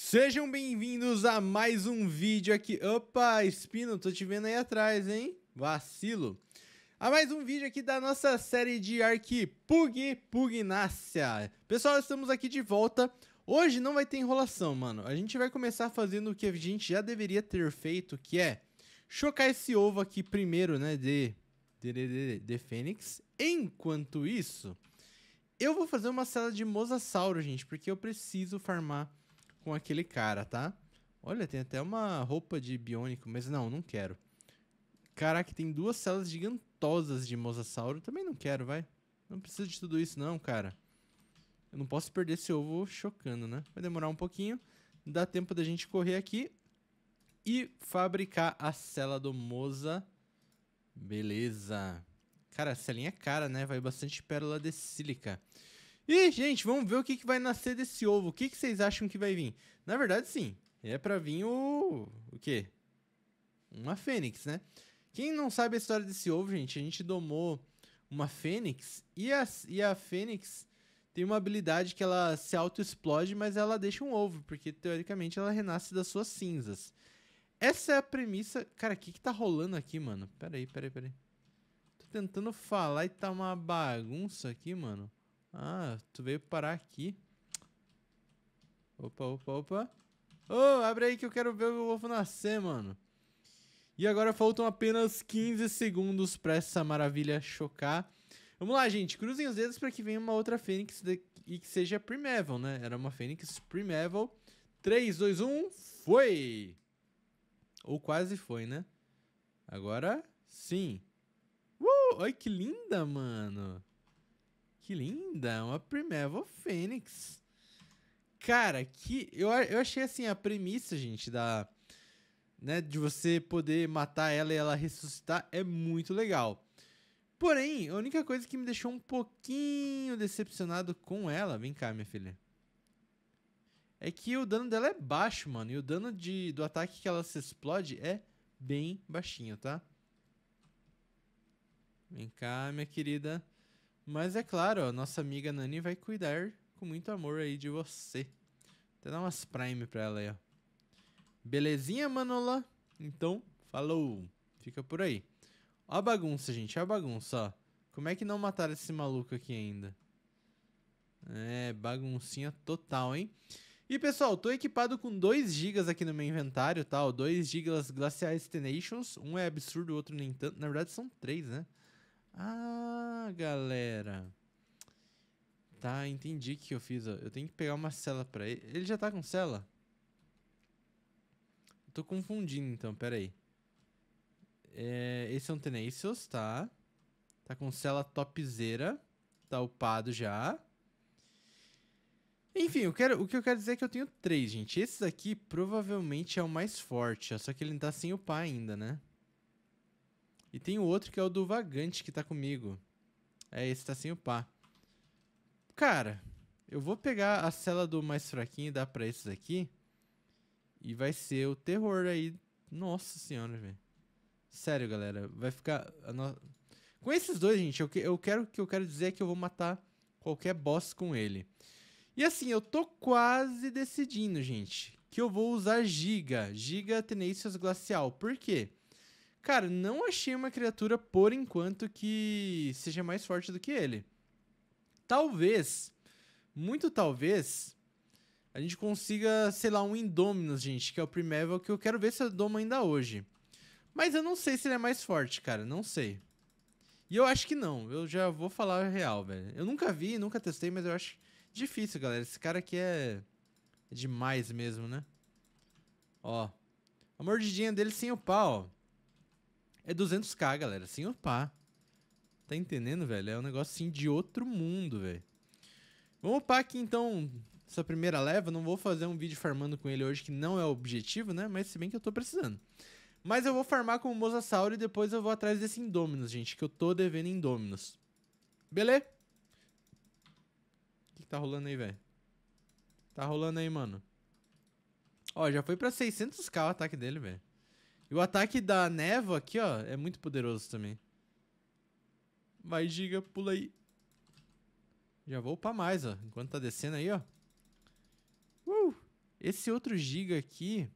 Sejam bem-vindos a mais um vídeo aqui. Opa, Espino, tô te vendo aí atrás, hein? Vacilo. A mais um vídeo aqui da nossa série de Arc Pug Pugnácia. Pessoal, estamos aqui de volta. Hoje não vai ter enrolação, mano. A gente vai começar fazendo o que a gente já deveria ter feito, que é chocar esse ovo aqui primeiro, né, de, de, de, de, de Fênix. Enquanto isso, eu vou fazer uma cela de mosasauro, gente, porque eu preciso farmar com aquele cara, tá? Olha, tem até uma roupa de biônico, mas não, não quero. Caraca, tem duas células gigantosas de mosasauro. Também não quero, vai. Não precisa de tudo isso, não, cara. Eu não posso perder esse ovo chocando, né? Vai demorar um pouquinho. Dá tempo da gente correr aqui e fabricar a cela do Moza. Beleza. Cara, a celinha é cara, né? Vai bastante pérola de sílica. E, gente, vamos ver o que, que vai nascer desse ovo. O que, que vocês acham que vai vir? Na verdade, sim. É pra vir o... O quê? Uma fênix, né? Quem não sabe a história desse ovo, gente, a gente domou uma fênix. E a, e a fênix tem uma habilidade que ela se auto-explode, mas ela deixa um ovo, porque teoricamente ela renasce das suas cinzas. Essa é a premissa. Cara, o que, que tá rolando aqui, mano? Peraí, peraí, peraí. Tô tentando falar e tá uma bagunça aqui, mano. Ah, tu veio parar aqui. Opa, opa, opa. Ô, oh, abre aí que eu quero ver o ovo nascer, mano. E agora faltam apenas 15 segundos pra essa maravilha chocar. Vamos lá, gente. Cruzem os dedos pra que venha uma outra Fênix e que seja Primeval, né? Era uma Fênix Primeval. 3, 2, 1, foi! Ou quase foi, né? Agora, sim. Uh! Olha que linda, mano! que linda! Uma Primeval Fênix. Cara, que. Eu, eu achei assim a premissa, gente, da. Né, de você poder matar ela e ela ressuscitar é muito legal. Porém, a única coisa que me deixou um pouquinho decepcionado com ela. Vem cá, minha filha. É que o dano dela é baixo, mano. E o dano de, do ataque que ela se explode é bem baixinho, tá? Vem cá, minha querida. Mas é claro, ó, nossa amiga Nani vai cuidar com muito amor aí de você. Até dar umas prime pra ela aí, ó. Belezinha, Manola? Então, falou. Fica por aí. Ó a bagunça, gente. Ó a bagunça, ó. Como é que não mataram esse maluco aqui ainda? É, baguncinha total, hein? E, pessoal, tô equipado com 2 GB aqui no meu inventário, tal. Tá? 2 GB Glacial Destinations. Um é absurdo, o outro nem tanto. Na verdade, são 3, né? Ah, galera. Tá, entendi o que eu fiz. Ó. Eu tenho que pegar uma cela pra ele. Ele já tá com cela? tô confundindo então, pera aí. É, esse é um Tenacious, tá? Tá com cela topzera. Tá upado já. Enfim, eu quero, o que eu quero dizer é que eu tenho três, gente. Esse daqui provavelmente é o mais forte, ó, só que ele não tá sem upar ainda, né? E tem o outro que é o do Vagante que tá comigo. É, esse tá sem o pá. Cara, eu vou pegar a cela do mais fraquinho e dar pra esses aqui. E vai ser o terror aí. Nossa senhora, velho. Sério, galera. Vai ficar... Com esses dois, gente, eu, que, eu quero que eu quero dizer é que eu vou matar qualquer boss com ele. E assim, eu tô quase decidindo, gente, que eu vou usar Giga, Giga Tenacious Glacial. Por quê? Cara, não achei uma criatura por enquanto que seja mais forte do que ele. Talvez, muito talvez, a gente consiga, sei lá, um Indominus, gente, que é o Primeval, que eu quero ver se eu domo ainda hoje. Mas eu não sei se ele é mais forte, cara, não sei. E eu acho que não, eu já vou falar a real, velho. Eu nunca vi, nunca testei, mas eu acho difícil, galera. Esse cara aqui é, é demais mesmo, né? Ó, a mordidinha dele sem o pau, ó é 200k, galera, Sim, opa. Tá entendendo, velho? É um negócio assim de outro mundo, velho. Vamos upar aqui então essa primeira leva. Não vou fazer um vídeo farmando com ele hoje, que não é o objetivo, né? Mas se bem que eu tô precisando. Mas eu vou farmar com o Mosasauro e depois eu vou atrás desse Indominus, gente, que eu tô devendo Indominus. Beleza? O que, que tá rolando aí, velho? Tá rolando aí, mano. Ó, já foi pra 600k o ataque dele, velho. E o ataque da neva aqui, ó, é muito poderoso também. Vai, Giga, pula aí. Já vou upar mais, ó. Enquanto tá descendo aí, ó. Uh! Esse outro Giga aqui...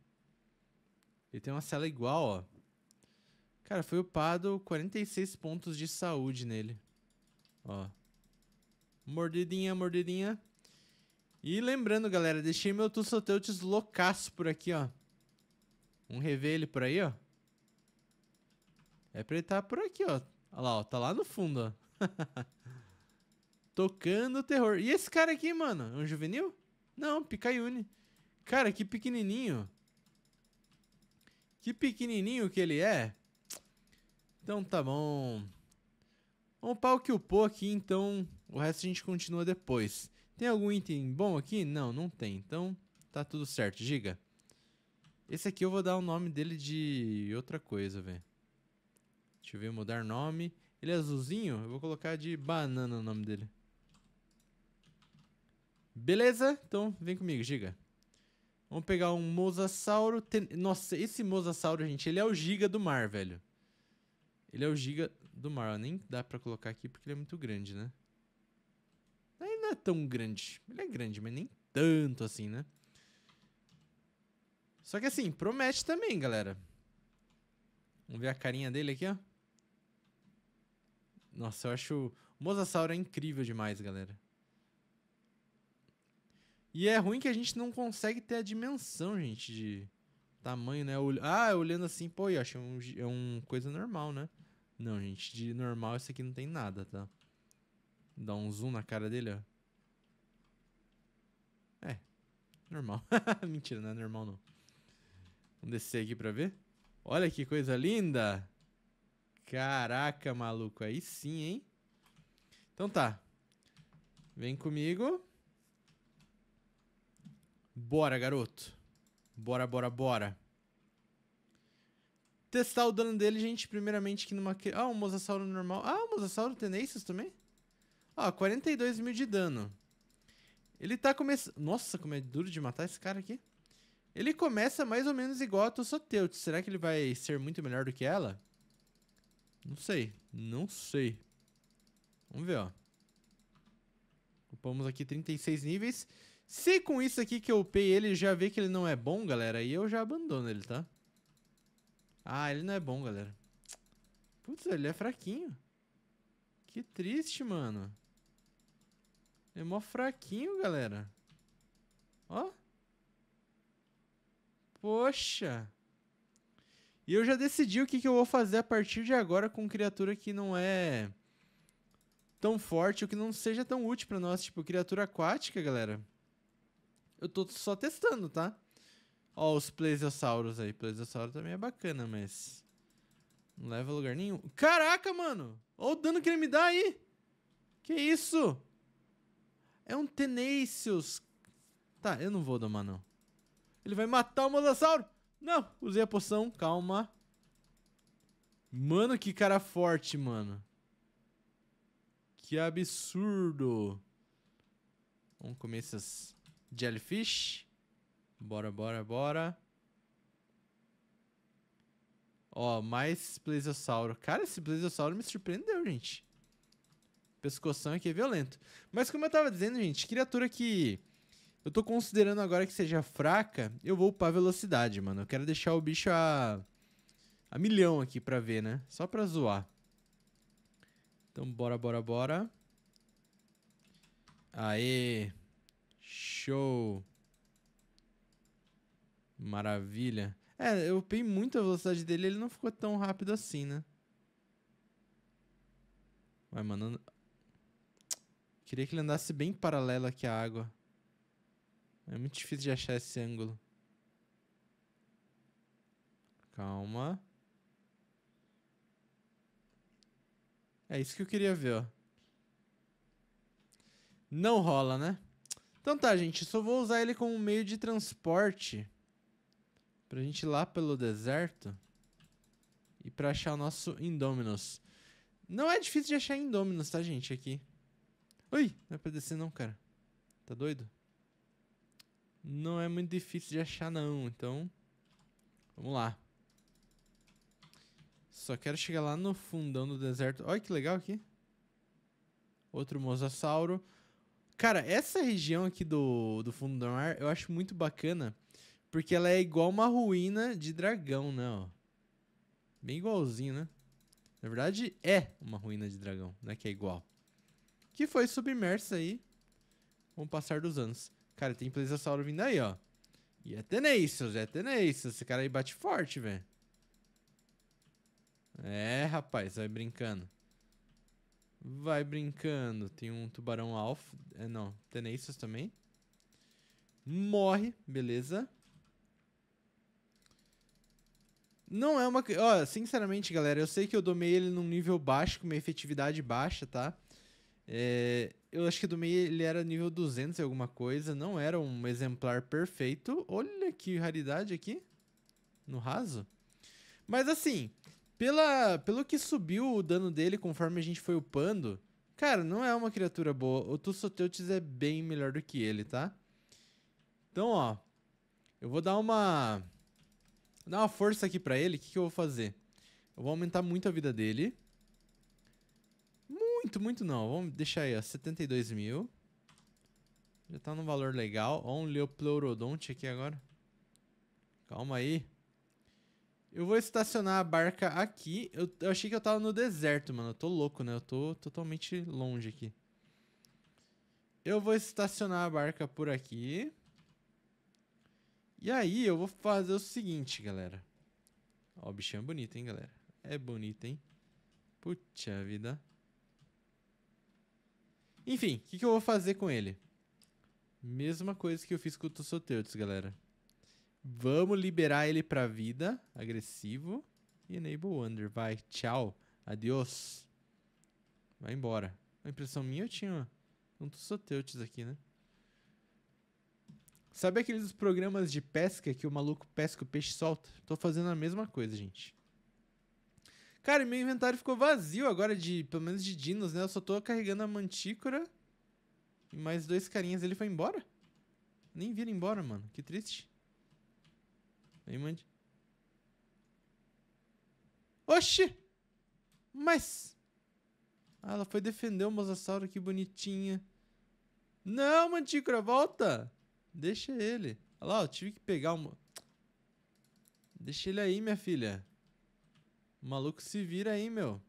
Ele tem uma cela igual, ó. Cara, foi upado 46 pontos de saúde nele. Ó. Mordidinha, mordidinha. E lembrando, galera, deixei meu Tussoteutis loucaço por aqui, ó. Vamos rever ele por aí, ó. É pra ele estar tá por aqui, ó. Olha lá, ó. Tá lá no fundo, ó. Tocando terror. E esse cara aqui, mano? É um juvenil? Não, Picayune. Cara, que pequenininho. Que pequenininho que ele é. Então tá bom. Vamos pau que upou aqui, então o resto a gente continua depois. Tem algum item bom aqui? Não, não tem. Então tá tudo certo. Giga. Esse aqui eu vou dar o nome dele de outra coisa, velho. Deixa eu ver, mudar nome. Ele é azulzinho, eu vou colocar de banana o nome dele. Beleza? Então vem comigo, giga. Vamos pegar um mosasauro. Ten... Nossa, esse mosasauro, gente, ele é o giga do mar, velho. Ele é o giga do mar. Nem dá pra colocar aqui porque ele é muito grande, né? Ele não é tão grande. Ele é grande, mas nem tanto assim, né? Só que assim, promete também, galera. Vamos ver a carinha dele aqui, ó. Nossa, eu acho o Mosasauro é incrível demais, galera. E é ruim que a gente não consegue ter a dimensão, gente, de tamanho, né? Ah, olhando assim, pô, eu acho um, é um coisa normal, né? Não, gente, de normal isso aqui não tem nada, tá? Dá um zoom na cara dele, ó. É, normal. Mentira, não é normal não. Vamos descer aqui pra ver. Olha que coisa linda. Caraca, maluco. Aí sim, hein? Então tá. Vem comigo. Bora, garoto. Bora, bora, bora. Testar o dano dele, gente, primeiramente aqui numa... Ah, um mosasauro normal. Ah, um mosasauro tenacious também? Ó, ah, 42 mil de dano. Ele tá começando... Nossa, como é duro de matar esse cara aqui. Ele começa mais ou menos igual a Tossoteut. Será que ele vai ser muito melhor do que ela? Não sei. Não sei. Vamos ver, ó. Upamos aqui 36 níveis. Se com isso aqui que eu upei ele já vê que ele não é bom, galera, aí eu já abandono ele, tá? Ah, ele não é bom, galera. Putz, ele é fraquinho. Que triste, mano. Ele é mó fraquinho, galera. Ó. Poxa! E eu já decidi o que, que eu vou fazer a partir de agora com criatura que não é tão forte, ou que não seja tão útil para nós. Tipo, criatura aquática, galera. Eu tô só testando, tá? Ó, os plesiosauros aí. Plesiosauro também é bacana, mas... Não leva a lugar nenhum. Caraca, mano! Ó o dano que ele me dá aí! Que isso? É um Tenacious. Tá, eu não vou domar, não. Ele vai matar o Mosasauro. Não, usei a poção. Calma. Mano, que cara forte, mano. Que absurdo. Vamos comer essas jellyfish. Bora, bora, bora. Ó, mais plesiosauro. Cara, esse plesiosauro me surpreendeu, gente. Pescoção aqui é violento. Mas como eu tava dizendo, gente, criatura que eu tô considerando agora que seja fraca, eu vou upar a velocidade, mano. Eu quero deixar o bicho a, a milhão aqui pra ver, né? Só pra zoar. Então, bora, bora, bora. Aê! Show! Maravilha. É, eu upei muito a velocidade dele, ele não ficou tão rápido assim, né? Vai, mano. Queria que ele andasse bem paralelo aqui à água. É muito difícil de achar esse ângulo. Calma. É isso que eu queria ver, ó. Não rola, né? Então tá, gente. Só vou usar ele como meio de transporte. Pra gente ir lá pelo deserto. E pra achar o nosso Indominus. Não é difícil de achar Indominus, tá, gente? Aqui. Ui! Não é pra descer não, cara. Tá doido? não é muito difícil de achar não, então vamos lá. Só quero chegar lá no fundão do deserto. Olha que legal aqui. Outro mosasauro. Cara, essa região aqui do, do fundo do mar eu acho muito bacana. Porque ela é igual uma ruína de dragão, né? Ó. Bem igualzinho, né? Na verdade, é uma ruína de dragão, né? Que é igual. Que foi submersa aí com o passar dos anos. Cara, tem Plesiosauro vindo aí, ó. E é Tenacious, é Tenacious. Esse cara aí bate forte, velho. É, rapaz, vai brincando. Vai brincando. Tem um tubarão alfa. É, não, Tenacious também. Morre, beleza. Não é uma... Ó, sinceramente, galera, eu sei que eu domei ele num nível baixo, com uma efetividade baixa, tá? É, eu acho que do meio ele era nível 200 e alguma coisa, não era um exemplar perfeito. Olha que raridade aqui, no raso. Mas assim, pela, pelo que subiu o dano dele conforme a gente foi upando, cara, não é uma criatura boa. O Tussoteutis é bem melhor do que ele, tá? Então, ó, eu vou dar uma... Vou dar uma força aqui pra ele, o que, que eu vou fazer? Eu vou aumentar muito a vida dele muito, muito não. Vamos deixar aí, ó, 72 mil. Já tá num valor legal. Ó um Leopleurodonte aqui agora. Calma aí. Eu vou estacionar a barca aqui. Eu, eu, achei que eu tava no deserto, mano. Eu tô louco, né? Eu tô totalmente longe aqui. Eu vou estacionar a barca por aqui. E aí eu vou fazer o seguinte, galera. Ó, o bichinho é bonito, hein, galera? É bonito, hein? Puta vida. Enfim, o que, que, eu vou fazer com ele? Mesma coisa que eu fiz com o Tussoteutos, galera. Vamos liberar ele pra vida. Agressivo. E Enable Wonder. Vai, tchau. Adiós. Vai embora. A impressão minha eu tinha um Tussoteutos aqui, né? Sabe aqueles programas de pesca que o maluco pesca o peixe solta? Tô fazendo a mesma coisa, gente. Cara, meu inventário ficou vazio agora de, pelo menos de dinos, né? Eu só tô carregando a mantícora e mais dois carinhas. Ele foi embora? Nem viram embora, mano. Que triste. Vem, mande. Oxi! Mas... Ah, ela foi defender o Mosasauro, que bonitinha. Não, Mantícora, volta! Deixa ele. Olha lá, eu tive que pegar uma... Deixa ele aí, minha filha. O maluco se vira aí, meu.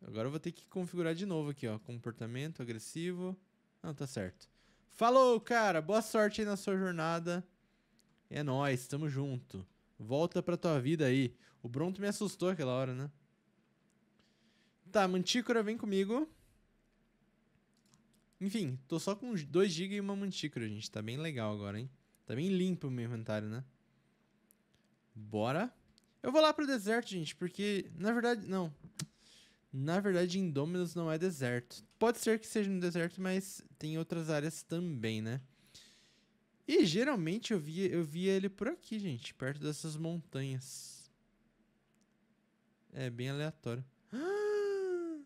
Agora eu vou ter que configurar de novo aqui, ó. Comportamento agressivo. Não, tá certo. Falou, cara. Boa sorte aí na sua jornada. É nóis, tamo junto. Volta pra tua vida aí. O Bronto me assustou aquela hora, né? Tá, Mantícora, vem comigo. Enfim, tô só com 2 GB e uma Mantícora, gente. Tá bem legal agora, hein? Tá bem limpo o meu inventário, né? Bora. Eu vou lá pro deserto, gente, porque na verdade não. Na verdade, Indominus não é deserto. Pode ser que seja no deserto, mas tem outras áreas também, né? E geralmente eu via, eu via ele por aqui, gente, perto dessas montanhas. É bem aleatório. Ah!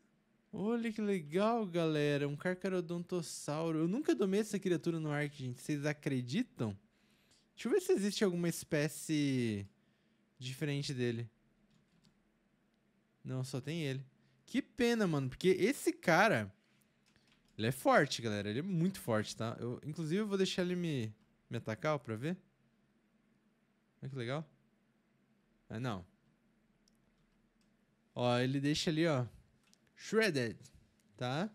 olha que legal, galera. Um carcarodontossauro. Eu nunca domei essa criatura no Ark, gente. Vocês acreditam? Deixa eu ver se existe alguma espécie diferente dele. Não, só tem ele. Que pena, mano, porque esse cara. Ele é forte, galera. Ele é muito forte, tá? Eu, inclusive, eu vou deixar ele me, me atacar ó, pra ver. Olha que legal. Ah, não. Ó, ele deixa ali, ó. Shredded, tá?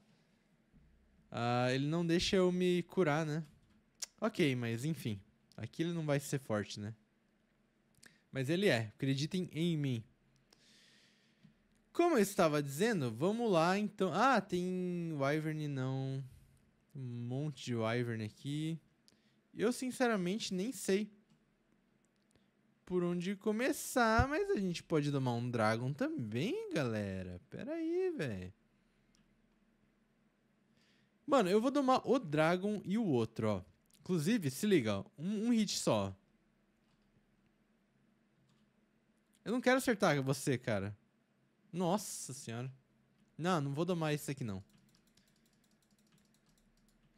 Ah, ele não deixa eu me curar, né? Ok, mas enfim. Aqui ele não vai ser forte, né? mas ele é. Acreditem em mim. Como eu estava dizendo, vamos lá então. Ah, tem Wyvern não. Um monte de Wyvern aqui. Eu sinceramente nem sei por onde começar, mas a gente pode domar um Dragon também, galera. Pera aí, velho. Mano, eu vou domar o Dragon e o outro, ó. Inclusive, se liga, ó, um, um hit só. Eu não quero acertar você, cara. Nossa senhora. Não, não vou domar isso aqui, não.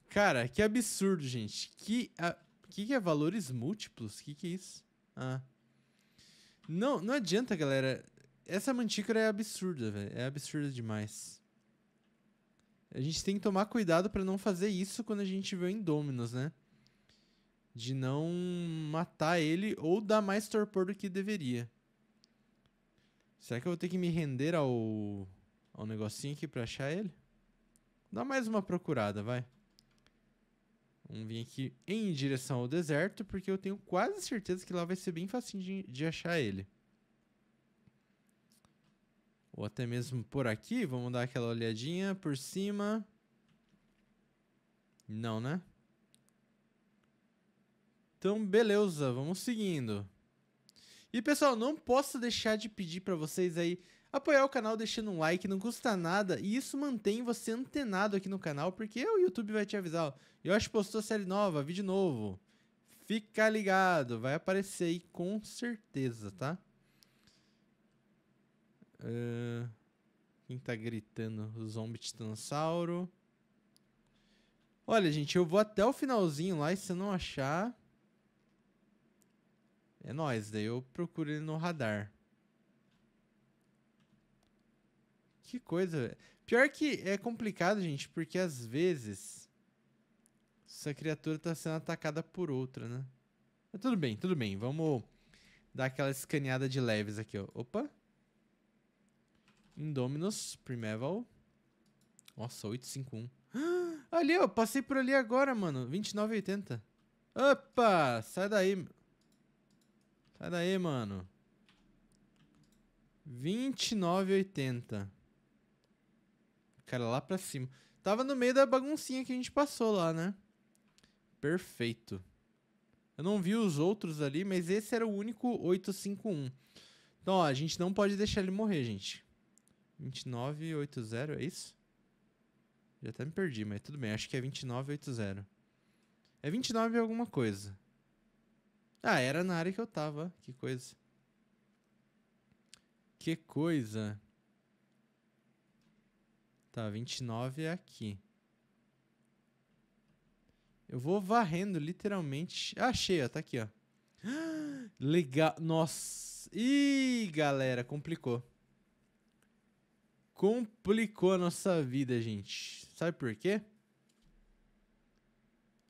Cara, que absurdo, gente. Que, a... que, que é valores múltiplos? Que que é isso? Ah. Não, não adianta, galera. Essa mantícora é absurda, velho. É absurda demais. A gente tem que tomar cuidado para não fazer isso quando a gente vê o Indominus, né? De não matar ele ou dar mais torpor do que deveria. Será que eu vou ter que me render ao, ao negocinho aqui pra achar ele? Dá mais uma procurada, vai. Vamos vir aqui em direção ao deserto, porque eu tenho quase certeza que lá vai ser bem facinho de, de achar ele. Ou até mesmo por aqui, vamos dar aquela olhadinha por cima. Não, né? Então, beleza, vamos seguindo. E pessoal, não posso deixar de pedir para vocês aí apoiar o canal deixando um like, não custa nada, e isso mantém você antenado aqui no canal, porque o YouTube vai te avisar, eu acho postou série nova, vídeo novo. Fica ligado, vai aparecer aí com certeza, tá? Uh, quem tá gritando? O zombie titanossauro. Olha, gente, eu vou até o finalzinho lá e se eu não achar, é nós, daí eu procuro ele no radar. Que coisa. Pior que é complicado, gente, porque às vezes essa criatura tá sendo atacada por outra, né? Mas tudo bem, tudo bem. Vamos dar aquela escaneada de leves aqui, ó. Opa. Indominus, Primeval. Nossa, 851. Ali, ó, passei por ali agora, mano. 29,80. Opa, sai daí. Sai daí, mano. 29,80. Cara, lá pra cima. Tava no meio da baguncinha que a gente passou lá, né? Perfeito. Eu não vi os outros ali, mas esse era o único 851. Então, ó, a gente não pode deixar ele morrer, gente. 2980, é isso? Já até me perdi, mas tudo bem. Acho que é 2980. É 29 alguma coisa. Ah, era na área que eu tava. Que coisa. Que coisa. Tá, 29 é aqui. Eu vou varrendo, literalmente. Ah, achei, ó. Tá aqui, ó. Legal. Nossa. Ih, galera, complicou. Complicou a nossa vida, gente. Sabe por quê?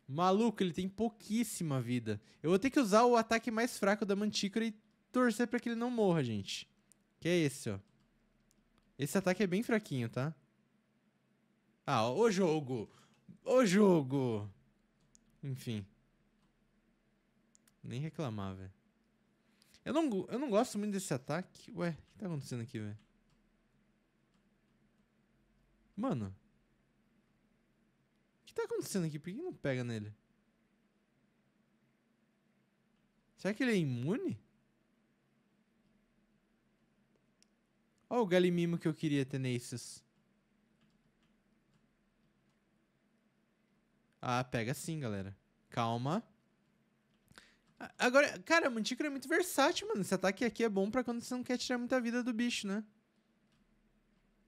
Maluco, ele tem pouquíssima vida. Eu vou ter que usar o ataque mais fraco da Mantícora e torcer pra que ele não morra, gente. Que é esse, ó. Esse ataque é bem fraquinho, tá? Ah, o jogo! O jogo! Enfim. Nem reclamar, velho. Eu não, eu não gosto muito desse ataque. Ué, o que tá acontecendo aqui, velho? Mano que tá acontecendo aqui? Por que não pega nele? Será que ele é imune? Olha o galimimo que eu queria ter nesses. Ah, pega sim, galera. Calma. Agora, cara, Mantícora é muito versátil, mano. Esse ataque aqui é bom pra quando você não quer tirar muita vida do bicho, né?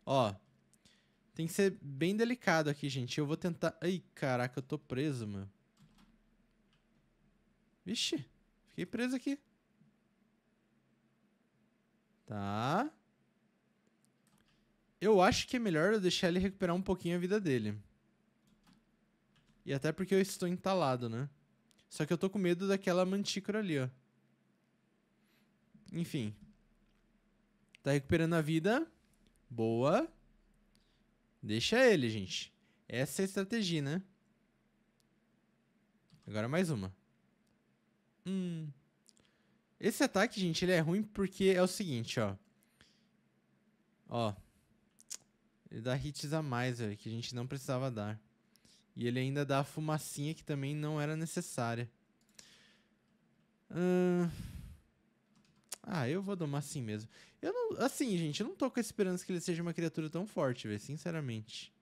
Ó, tem que ser bem delicado aqui, gente. Eu vou tentar... Ai, caraca, eu tô preso, mano. Vixe, fiquei preso aqui. Tá. Eu acho que é melhor eu deixar ele recuperar um pouquinho a vida dele. E até porque eu estou entalado, né? Só que eu tô com medo daquela mantícora ali, ó. Enfim. Tá recuperando a vida. Boa. Deixa ele, gente. Essa é a estratégia, né? Agora mais uma. Hum. Esse ataque, gente, ele é ruim porque é o seguinte, ó. Ó. Ele dá hits a mais, velho, que a gente não precisava dar. E ele ainda dá a fumacinha que também não era necessária. Ahn... Hum. Ah, eu vou domar assim mesmo. Eu não. Assim, gente, eu não tô com a esperança que ele seja uma criatura tão forte, velho, sinceramente.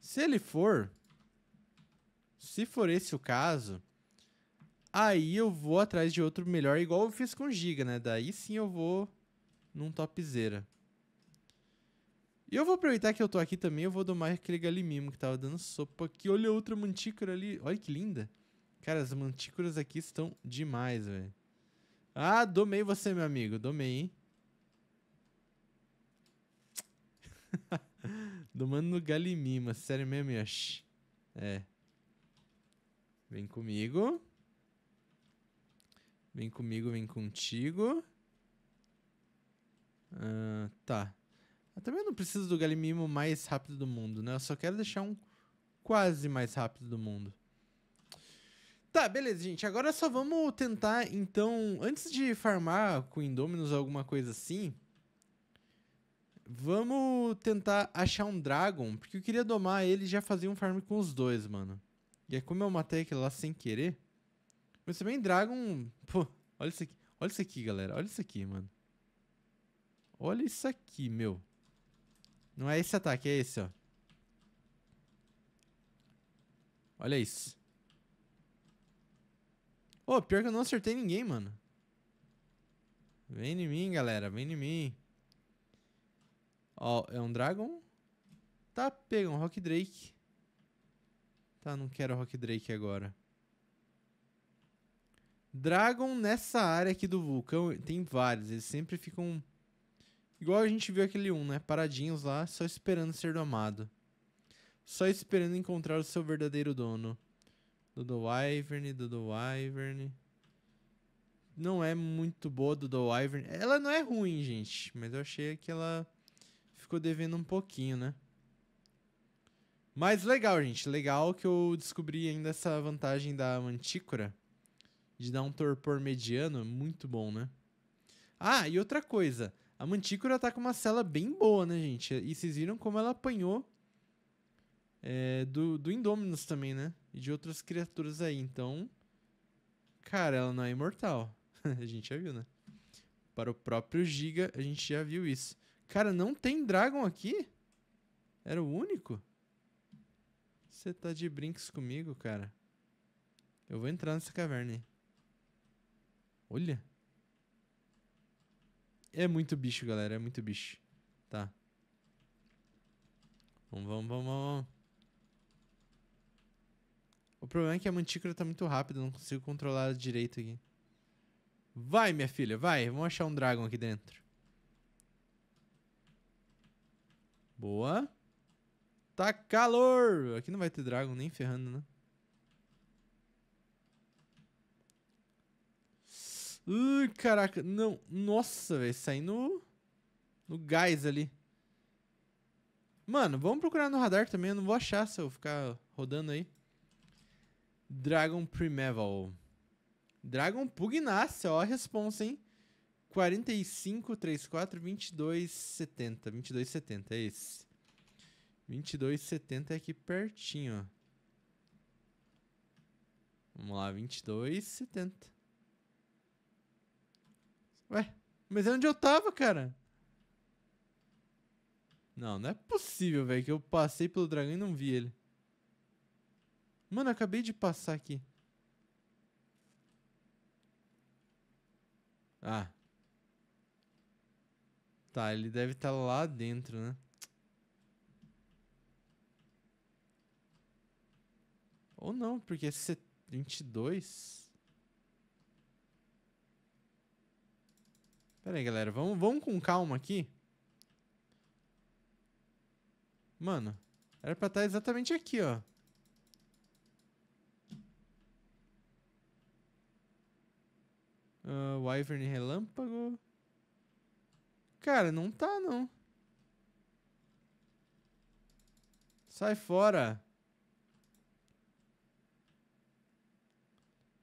Se ele for. Se for esse o caso. Aí eu vou atrás de outro melhor, igual eu fiz com o Giga, né? Daí sim eu vou num topzera. E eu vou aproveitar que eu tô aqui também, eu vou domar aquele galimimo que tava dando sopa aqui. Olha outra mantícora ali. Olha que linda. Cara, as mantícoras aqui estão demais, velho. Ah, domei você, meu amigo. Domei, hein? Domando no Galimima. Sério mesmo, Yoshi? É. Vem comigo. Vem comigo, vem contigo. Ah, tá. Eu também não preciso do Galimimo mais rápido do mundo, né? Eu só quero deixar um quase mais rápido do mundo. Tá, beleza, gente. Agora só vamos tentar, então, antes de farmar com Indominus ou alguma coisa assim, vamos tentar achar um Dragon, porque eu queria domar ele e já fazer um farm com os dois, mano. E aí, como eu matei aquele lá sem querer, mas também Dragon... Pô, olha isso aqui. Olha isso aqui, galera. Olha isso aqui, mano. Olha isso aqui, meu. Não é esse ataque, é esse, ó. Olha isso. Ô, pior que eu não acertei ninguém, mano. Vem em mim, galera. Vem em mim. Ó, é um Dragon. Tá, pega um Rock Drake. Tá, não quero Rock Drake agora. Dragon nessa área aqui do vulcão, tem vários. Eles sempre ficam... Igual a gente viu aquele um, né? Paradinhos lá, só esperando ser domado. Só esperando encontrar o seu verdadeiro dono. Dudu Wyvern, Dudu Wyvern. Não é muito boa Dudu Wyvern. Ela não é ruim, gente, mas eu achei que ela ficou devendo um pouquinho, né? Mas legal, gente. Legal que eu descobri ainda essa vantagem da mantícora de dar um torpor mediano. É muito bom, né? Ah, e outra coisa. A mantícora tá com uma cela bem boa, né, gente? E vocês viram como ela apanhou é, do, do Indominus também, né? E de outras criaturas aí. Então, cara, ela não é imortal. a gente já viu, né? Para o próprio Giga, a gente já viu isso. Cara, não tem Dragon aqui? Era o único? Você tá de brinques comigo, cara? Eu vou entrar nessa caverna aí. Olha. É muito bicho, galera. É muito bicho. Tá. Vamos, vamos, vamos, vamos. O problema é que a mantícora tá muito rápida, não consigo controlar direito aqui. Vai, minha filha, vai. Vamos achar um dragão aqui dentro. Boa. Tá calor! Aqui não vai ter dragão nem ferrando, né? Ui, caraca. Não. Nossa, velho. Saindo no gás ali. Mano, vamos procurar no radar também. Eu não vou achar se eu ficar rodando aí. Dragon Primeval. Dragon Pugnace, ó a responsa, hein? 45, 34, 22, 70. 22, 70 é esse. 22, 70 é aqui pertinho, ó. Vamos lá, 22, 70. Ué, mas é onde eu tava, cara. Não, não é possível, velho, que eu passei pelo dragão e não vi ele. Mano, acabei de passar aqui. Ah. Tá, ele deve estar tá lá dentro, né? Ou não, porque é 22. Pera aí, galera. Vamos, vamos com calma aqui. Mano, era pra estar tá exatamente aqui, ó. Wyvern Relâmpago. Cara, não tá, não. Sai fora.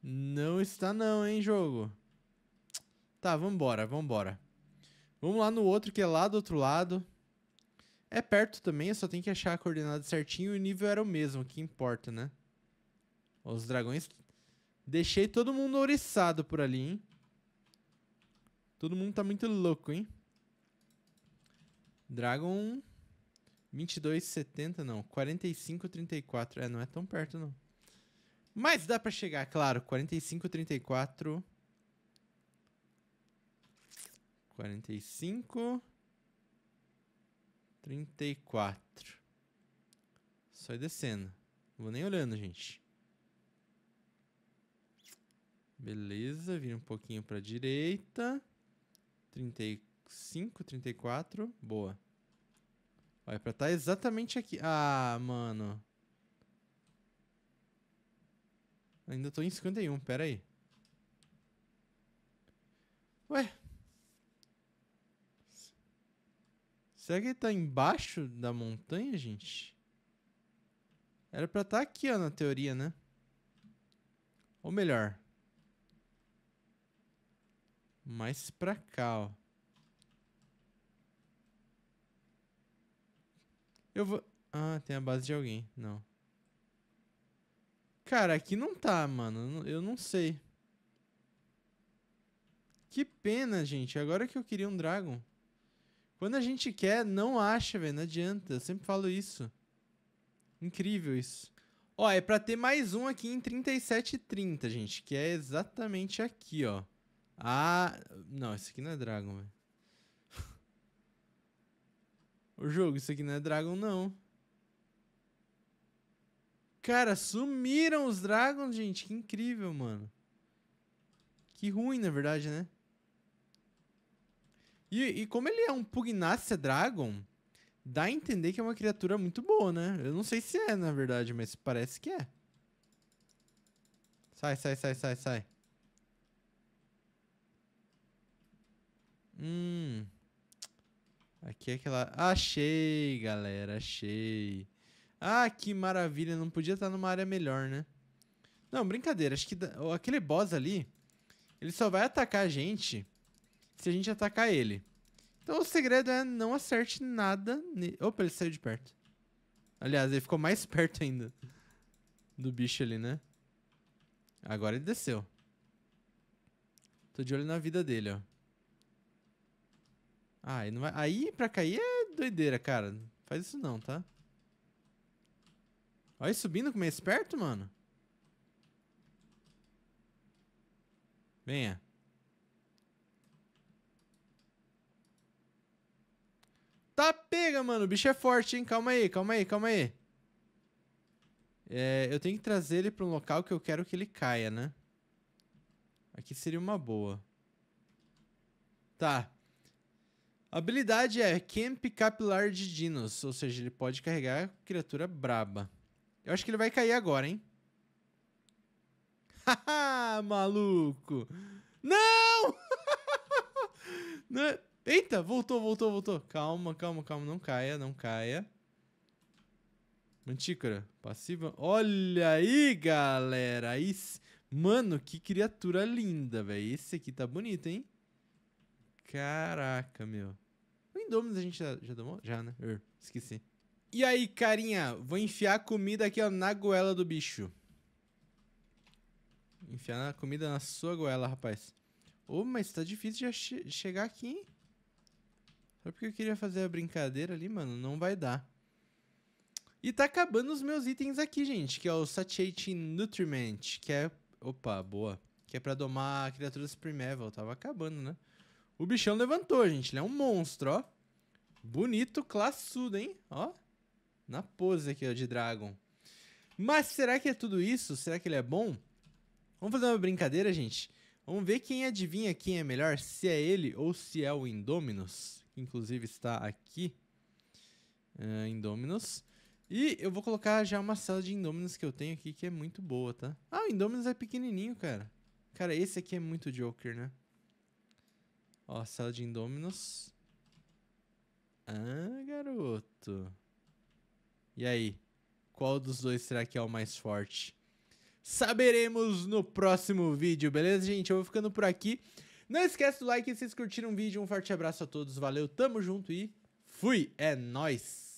Não está não, hein, jogo. Tá, vambora, vambora. Vamos lá no outro, que é lá do outro lado. É perto também, eu só tenho que achar a coordenada certinho e o nível era o mesmo, que importa, né? Os dragões... Deixei todo mundo oriçado por ali, hein? Todo mundo tá muito louco, hein? Dragon 2270 não, 4534. É, não é tão perto não. Mas dá pra chegar, claro, 4534 45 34. Só ir descendo. Não vou nem olhando, gente. Beleza, vira um pouquinho pra direita. 35, 34. Boa. vai pra estar tá exatamente aqui. Ah, mano. Ainda tô em 51, pera aí. Ué? Será que ele tá embaixo da montanha, gente? Era pra estar tá aqui, ó, na teoria, né? Ou melhor mais pra cá, ó. Eu vou... Ah, tem a base de alguém. Não. Cara, aqui não tá, mano. Eu não sei. Que pena, gente. Agora que eu queria um Dragon. Quando a gente quer, não acha, velho. Não adianta. Eu sempre falo isso. Incrível isso. Ó, é pra ter mais um aqui em 37,30, gente. Que é exatamente aqui, ó. Ah, não, esse aqui não é Dragon, velho. o jogo, isso aqui não é Dragon, não. Cara, sumiram os Dragons, gente. Que incrível, mano. Que ruim, na verdade, né? E, e como ele é um Pugnacé Dragon, dá a entender que é uma criatura muito boa, né? Eu não sei se é, na verdade, mas parece que é. Sai, sai, sai, sai, sai. Hum. Aqui é aquela. Achei, galera, achei. Ah, que maravilha, não podia estar numa área melhor, né? Não, brincadeira, acho que da... aquele boss ali, ele só vai atacar a gente se a gente atacar ele. Então o segredo é não acerte nada. Ne... Opa, ele saiu de perto. Aliás, ele ficou mais perto ainda do bicho ali, né? Agora ele desceu. Tô de olho na vida dele, ó. Ah, não vai... aí pra cair é doideira, cara. Faz isso não, tá? Olha subindo como é esperto, mano. Venha. Tá pega, mano. O bicho é forte, hein? Calma aí, calma aí, calma aí. É, eu tenho que trazer ele pra um local que eu quero que ele caia, né? Aqui seria uma boa. Tá. A habilidade é Camp Capilar de Dinos, ou seja, ele pode carregar criatura braba. Eu acho que ele vai cair agora, hein? Haha, maluco! Não! É- Eita, voltou, voltou, voltou. Calma, calma, calma. Não caia, não caia. Mantícora, passiva. Olha aí, galera. Isso... Mano, que criatura linda, velho. Esse aqui tá bonito, hein? Caraca, meu. O Indominus a gente já, já tomou? Já, né? É. esqueci. E aí, carinha? Vou enfiar a comida aqui ó, na goela do bicho. Enfiar a comida na sua goela, rapaz. Ô, oh, mas tá difícil de che chegar aqui, hein? Só porque eu queria fazer a brincadeira ali, mano, não vai dar. E tá acabando os meus itens aqui, gente, que é o Satiate Nutriment, que é... Opa, boa. Que é pra domar criaturas primeval. Tava acabando, né? O bichão levantou, gente. Ele é um monstro, ó. Bonito, classudo, hein? Ó. Na pose aqui, ó, de Dragon. Mas será que é tudo isso? Será que ele é bom? Vamos fazer uma brincadeira, gente. Vamos ver quem adivinha quem é melhor, se é ele ou se é o Indominus. Que inclusive está aqui. Uh, Indominus. E eu vou colocar já uma cela de Indominus que eu tenho aqui, que é muito boa, tá? Ah, o Indominus é pequenininho, cara. Cara, esse aqui é muito Joker, né? Ó, sala de Indominus. Ah, garoto. E aí? Qual dos dois será que é o mais forte? Saberemos no próximo vídeo, beleza, gente? Eu vou ficando por aqui. Não esquece do like se vocês curtiram o vídeo. Um forte abraço a todos. Valeu, tamo junto e fui! É nóis!